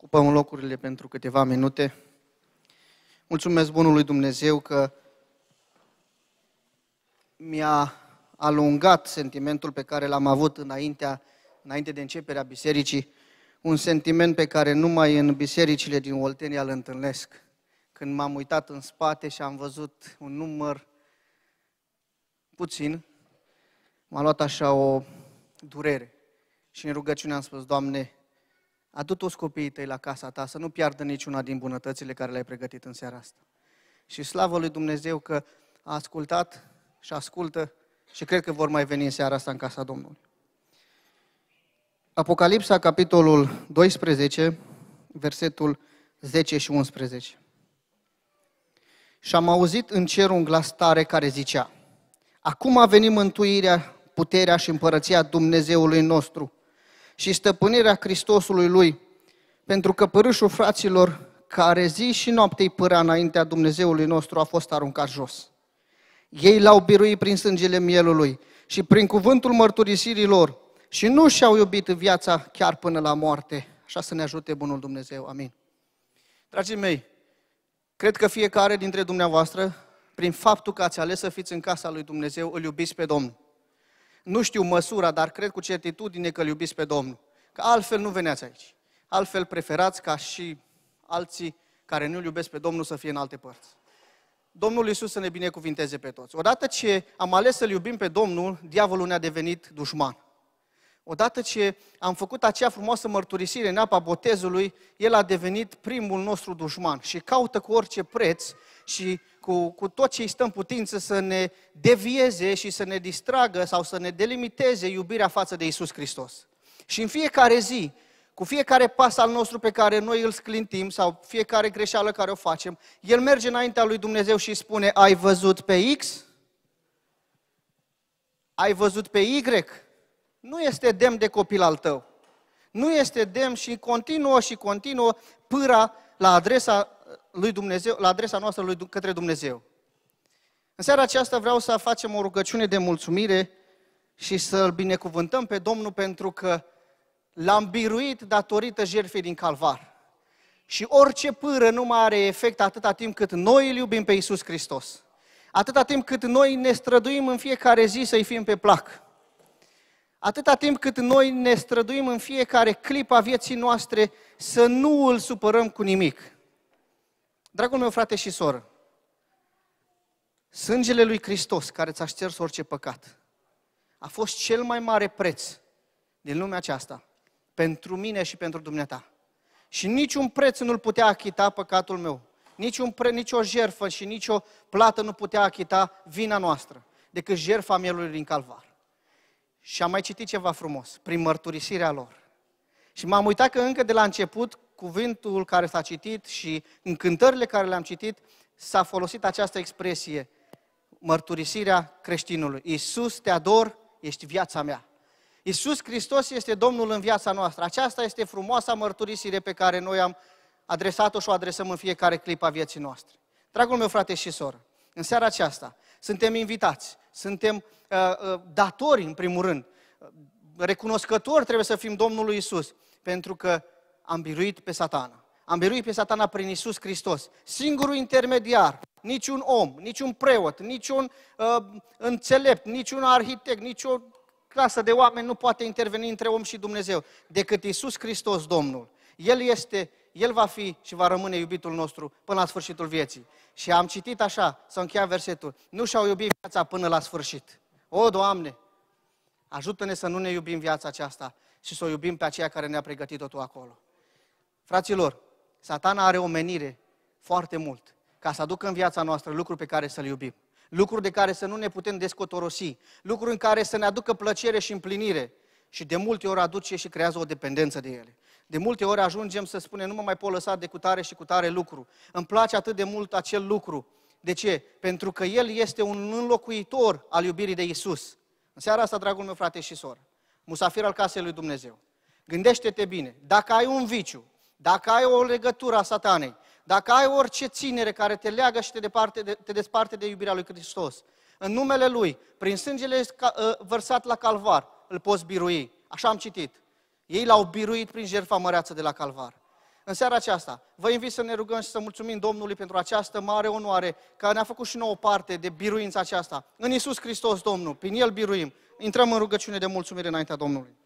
Ocupăm locurile pentru câteva minute. Mulțumesc Bunului Dumnezeu că mi-a alungat sentimentul pe care l-am avut înaintea, înainte de începerea bisericii, un sentiment pe care numai în bisericile din Oltenia îl întâlnesc. Când m-am uitat în spate și am văzut un număr puțin, m-a luat așa o durere. Și în rugăciune am spus, Doamne, adu toți copiii tăi la casa ta, să nu piardă niciuna din bunătățile care le-ai pregătit în seara asta. Și slavă lui Dumnezeu că a ascultat și ascultă și cred că vor mai veni în seara asta în casa Domnului. Apocalipsa, capitolul 12, versetul 10 și 11. Și am auzit în cer un glas tare care zicea, Acum a venit mântuirea, puterea și împărăția Dumnezeului nostru, și stăpânirea Hristosului lui, pentru că părâșul fraților care zi și noapte îi părea înaintea Dumnezeului nostru a fost aruncat jos. Ei l-au biruit prin sângele mielului și prin cuvântul mărturisirii lor și nu și-au iubit viața chiar până la moarte. Așa să ne ajute Bunul Dumnezeu. Amin. Dragii mei, cred că fiecare dintre dumneavoastră, prin faptul că ați ales să fiți în casa lui Dumnezeu, îl iubiți pe Domnul nu știu măsura, dar cred cu certitudine că îl iubiți pe Domnul. Că altfel nu veneați aici. Altfel preferați ca și alții care nu-L iubesc pe Domnul să fie în alte părți. Domnul Iisus să ne binecuvinteze pe toți. Odată ce am ales să-L iubim pe Domnul, diavolul ne-a devenit dușman. Odată ce am făcut acea frumoasă mărturisire în apa botezului, el a devenit primul nostru dușman și caută cu orice preț și cu, cu tot ce îi stă în putință să ne devieze și să ne distragă sau să ne delimiteze iubirea față de Isus Hristos. Și în fiecare zi, cu fiecare pas al nostru pe care noi îl sclintim sau fiecare greșeală care o facem, El merge înaintea lui Dumnezeu și spune, ai văzut pe X? Ai văzut pe Y? Nu este demn de copil al tău. Nu este demn și continuă și continuă pâra la adresa lui Dumnezeu, la adresa noastră lui, către Dumnezeu. În seara aceasta vreau să facem o rugăciune de mulțumire și să-L binecuvântăm pe Domnul pentru că l-am biruit datorită jertfei din calvar. Și orice pâră nu mai are efect atâta timp cât noi îl iubim pe Iisus Hristos. Atâta timp cât noi ne străduim în fiecare zi să-i fim pe plac. Atâta timp cât noi ne străduim în fiecare clip a vieții noastre să nu îl supărăm cu nimic. Dragul meu frate și soră, sângele lui Hristos care ți-a șters orice păcat a fost cel mai mare preț din lumea aceasta pentru mine și pentru dumneata. Și niciun preț nu-l putea achita păcatul meu. Niciun pre, nicio jerfă și nicio plată nu putea achita vina noastră, decât jerfa mielului din calvar. Și am mai citit ceva frumos, prin mărturisirea lor. Și m-am uitat că încă de la început cuvântul care s-a citit și în cântările care le-am citit, s-a folosit această expresie, mărturisirea creștinului. Iisus, te ador, ești viața mea. Iisus Hristos este Domnul în viața noastră. Aceasta este frumoasa mărturisire pe care noi am adresat-o și o adresăm în fiecare clip a vieții noastre. Dragul meu frate și soră, în seara aceasta suntem invitați, suntem uh, uh, datori în primul rând, recunoscători trebuie să fim Domnului Isus, pentru că am biruit pe satana. Am biruit pe satana prin Isus Hristos. Singurul intermediar, niciun om, niciun preot, niciun uh, înțelept, niciun arhitect, nicio clasă de oameni nu poate interveni între om și Dumnezeu, decât Isus Hristos Domnul. El este, El va fi și va rămâne iubitul nostru până la sfârșitul vieții. Și am citit așa, să încheia versetul, nu și-au iubit viața până la sfârșit. O, Doamne, ajută-ne să nu ne iubim viața aceasta și să o iubim pe aceea care ne-a pregătit-o Tu acolo. Fraților, satana are o menire foarte mult ca să aducă în viața noastră lucruri pe care să le iubim. Lucruri de care să nu ne putem descotorosi, lucruri în care să ne aducă plăcere și împlinire și de multe ori aduce și creează o dependență de ele. De multe ori ajungem să spunem, nu mă mai pot lăsa de tare și tare lucru. Îmi place atât de mult acel lucru. De ce? Pentru că el este un înlocuitor al iubirii de Isus. În seara asta, dragul meu frate și soră, musafir al casei lui Dumnezeu, gândește-te bine, dacă ai un viciu, dacă ai o legătură a satanei, dacă ai orice ținere care te leagă și te, departe te desparte de iubirea lui Hristos, în numele Lui, prin sângele ă, vărsat la calvar, îl poți birui. Așa am citit. Ei l-au biruit prin jertfa măreață de la calvar. În seara aceasta, vă invit să ne rugăm și să mulțumim Domnului pentru această mare onoare care ne-a făcut și nouă parte de biruința aceasta. În Isus Hristos, Domnul, prin El biruim. Intrăm în rugăciune de mulțumire înaintea Domnului.